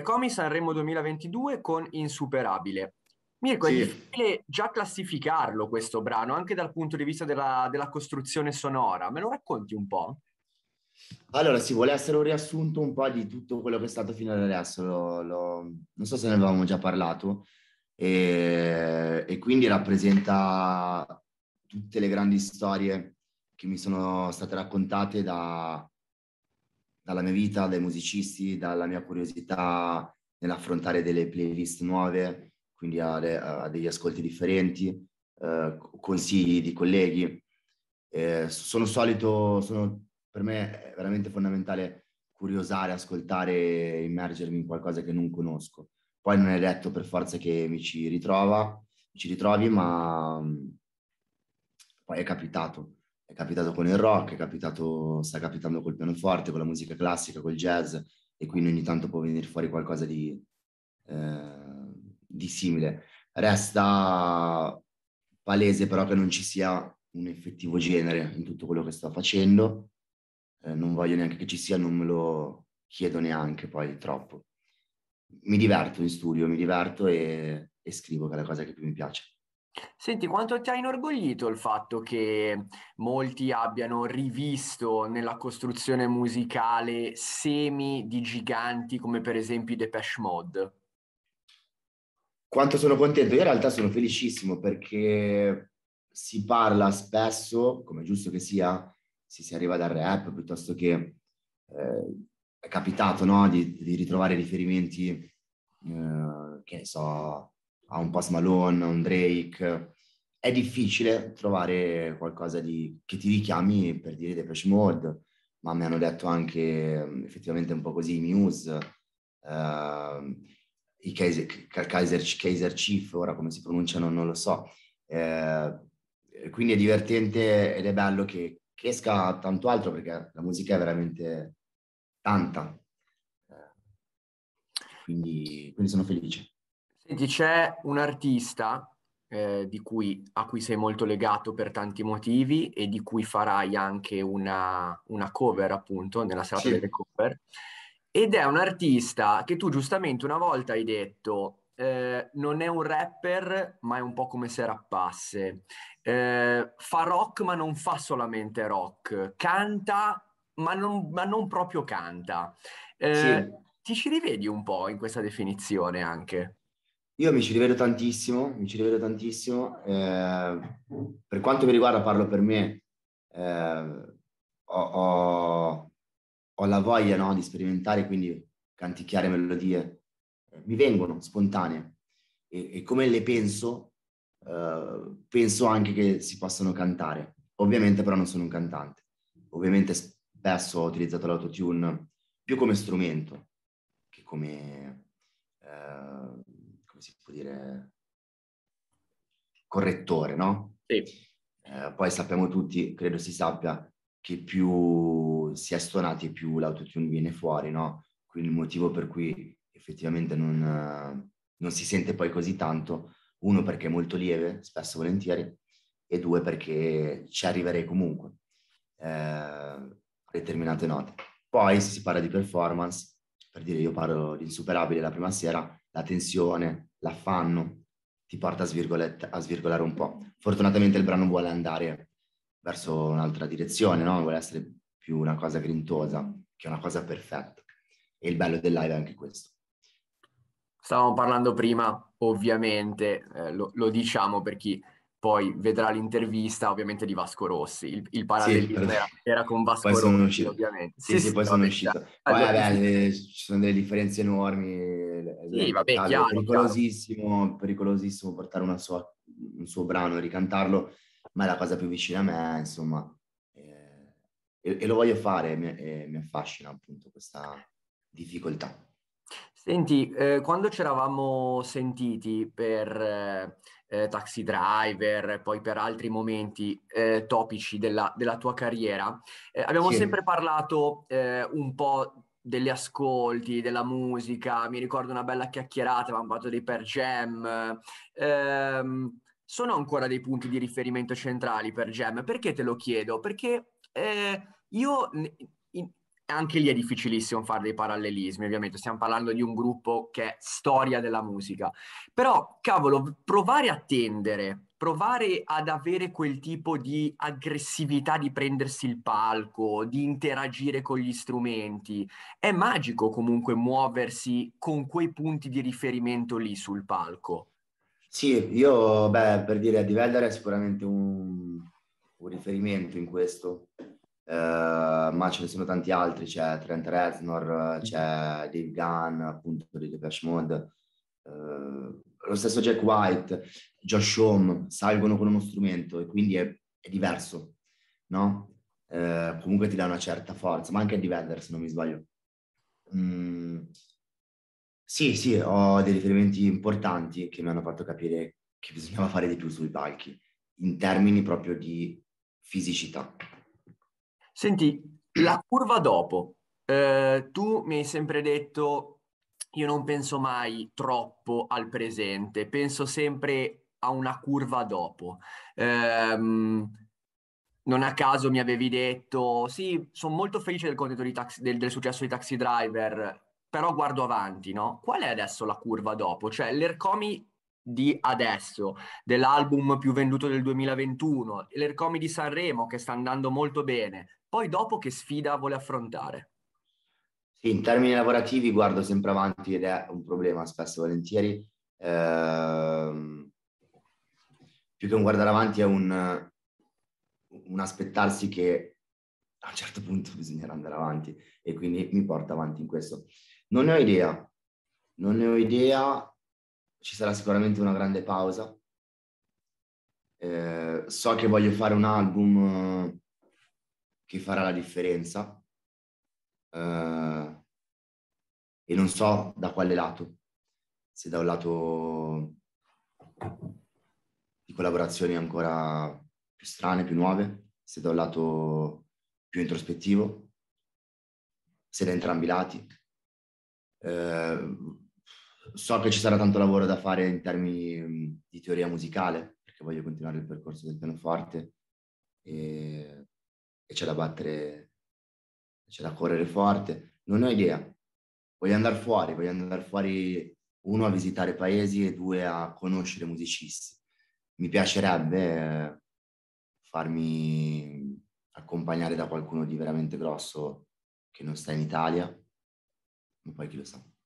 Percomi Sanremo 2022 con Insuperabile. Mirko, sì. è difficile già classificarlo questo brano, anche dal punto di vista della, della costruzione sonora. Me lo racconti un po'? Allora, sì, vuole essere un riassunto un po' di tutto quello che è stato fino ad adesso. Lo, lo, non so se ne avevamo già parlato. E, e, quindi rappresenta tutte le grandi storie che mi sono state raccontate da, dalla mia vita, dai musicisti, dalla mia curiosità nell'affrontare delle playlist nuove, quindi a, a degli ascolti differenti, eh, consigli di colleghi. Eh, sono solito, sono, per me è veramente fondamentale curiosare, ascoltare, immergermi in qualcosa che non conosco. Poi non è detto per forza che mi ci ritrova, mi ci ritrovi, ma mm, poi è capitato. È capitato con il rock, è capitato, sta capitando col pianoforte, con la musica classica, col jazz, e quindi ogni tanto può venire fuori qualcosa di, eh, di simile. Resta palese però che non ci sia un effettivo genere in tutto quello che sto facendo. Eh, non voglio neanche che ci sia, non me lo chiedo neanche poi troppo. Mi diverto in studio, mi diverto e, e scrivo, che è la cosa che più mi piace. Senti, quanto ti ha inorgoglito il fatto che molti abbiano rivisto nella costruzione musicale semi di giganti come per esempio i Depeche Mode? Quanto sono contento? Io in realtà sono felicissimo perché si parla spesso, come è giusto che sia, se si arriva dal rap piuttosto che eh, è capitato no? di, di, ritrovare riferimenti, eh, che ne so, a un Post Malone, a un Drake, è difficile trovare qualcosa di, che ti richiami per dire Depeche Mode, ma mi hanno detto anche mm, effettivamente un po' così i Muse, eh, i Kaiser, Kaiser, Kaiser, Chief, ora come si pronunciano non lo so. Eh, quindi è divertente ed è bello che, che esca tanto altro perché la musica è veramente tanta. Eh, quindi, quindi, sono felice. Senti, c'è un artista eh, di cui, a cui sei molto legato per tanti motivi e di cui farai anche una, una cover, appunto, nella serata sì. delle cover. Ed è un artista che tu giustamente una volta hai detto eh, non è un rapper, ma è un po' come se rappasse. Eh, fa rock, ma non fa solamente rock. Canta, ma non, ma non proprio canta. Eh, sì. Ti ci rivedi un po' in questa definizione anche? Io mi ci rivedo tantissimo, mi ci rivedo tantissimo. Eh, per quanto mi riguarda, parlo per me, eh, ho, ho, ho, la voglia no, di sperimentare, quindi canticchiare melodie. Eh, mi vengono spontanee e, e come le penso, eh, penso anche che si possano cantare. Ovviamente però non sono un cantante. Ovviamente spesso ho utilizzato l'autotune più come strumento che come eh, come si può dire, correttore, no? Sì. Eh, poi sappiamo tutti, credo si sappia, che più si è stonati più l'autotune viene fuori, no? Quindi il motivo per cui effettivamente non, eh, non si sente poi così tanto, uno perché è molto lieve, spesso e volentieri, e due perché ci arriverei comunque eh, a determinate note. Poi se si parla di performance, per dire io parlo di insuperabile la prima sera, la tensione, l'affanno ti porta a, a, svirgolare un po'. Fortunatamente il brano vuole andare verso un'altra direzione, no? vuole essere più una cosa grintosa che una cosa perfetta. E il bello del live è anche questo. Stavamo parlando prima, ovviamente, eh, lo, lo diciamo per chi poi vedrà l'intervista ovviamente di Vasco Rossi. Il, il parallelismo sì, era, era, con Vasco poi Rossi, uscito. ovviamente. Sì, sì, sì, poi sono uscito. Allora, poi vabbè, le, ci sono delle differenze enormi. Sì, vabbè, chiaro, pericolosissimo, pericolosissimo portare sua, un suo brano, e ricantarlo, ma è la cosa più vicina a me, insomma. Eh, e, e, lo voglio fare, mi, eh, mi affascina appunto questa difficoltà. Senti, eh, quando ci eravamo sentiti per eh, eh, taxi driver, poi per altri momenti eh, topici della, della, tua carriera. Eh, abbiamo sì. sempre parlato eh, un po' degli ascolti, della musica, mi ricordo una bella chiacchierata, avevamo parlato dei Per Jam. Ehm, sono ancora dei punti di riferimento centrali per Jam. Perché te lo chiedo? Perché eh, io anche lì è difficilissimo fare dei parallelismi, ovviamente stiamo parlando di un gruppo che è storia della musica, però cavolo, provare a tendere, provare ad avere quel tipo di aggressività di prendersi il palco, di interagire con gli strumenti, è magico comunque muoversi con quei punti di riferimento lì sul palco. Sì, io, beh, per dire, Eddie Vedder è sicuramente un, un riferimento in questo, eh, ma ce ne sono tanti altri, c'è Trent Reznor, eh, c'è Dave Gunn, appunto di Depeche Mode, uh, lo stesso Jack White, Josh Home, salgono con uno strumento e quindi è, è diverso, no? Uh, comunque ti dà una certa forza, ma anche a Vedder se non mi sbaglio. Mm, sì, sì, ho dei riferimenti importanti che mi hanno fatto capire che bisognava fare di più sui palchi, in termini proprio di fisicità. Senti, la curva dopo, eh, tu mi hai sempre detto io non penso mai troppo al presente, penso sempre a una curva dopo. Eh, non a caso mi avevi detto, sì, sono molto felice del di taxi, del, del successo di Taxi Driver, però guardo avanti, no? Qual è adesso la curva dopo? Cioè, l'Ercomi di adesso, dell'album più venduto del 2021, l'Ercomi di Sanremo che sta andando molto bene, poi dopo che sfida vuole affrontare? Sì, in termini lavorativi guardo sempre avanti ed è un problema spesso e volentieri. Ehm, più che un guardare avanti è un, un aspettarsi che a un certo punto bisognerà andare avanti e quindi mi porta avanti in questo. Non ne ho idea, non ne ho idea, ci sarà sicuramente una grande pausa. Eh, so che voglio fare un album eh, che farà la differenza eh, e non so da quale lato, se da un lato di collaborazioni ancora più strane, più nuove, se da un lato più introspettivo, se da entrambi i lati. Eh, so che ci sarà tanto lavoro da fare in termini mm, di teoria musicale, perché voglio continuare il percorso del pianoforte e, e c'è da battere, c'è da correre forte. Non ho idea. Voglio andare fuori, voglio andare fuori uno a visitare paesi e due a conoscere musicisti. Mi piacerebbe eh, farmi accompagnare da qualcuno di veramente grosso che non sta in Italia, ma poi chi lo sa.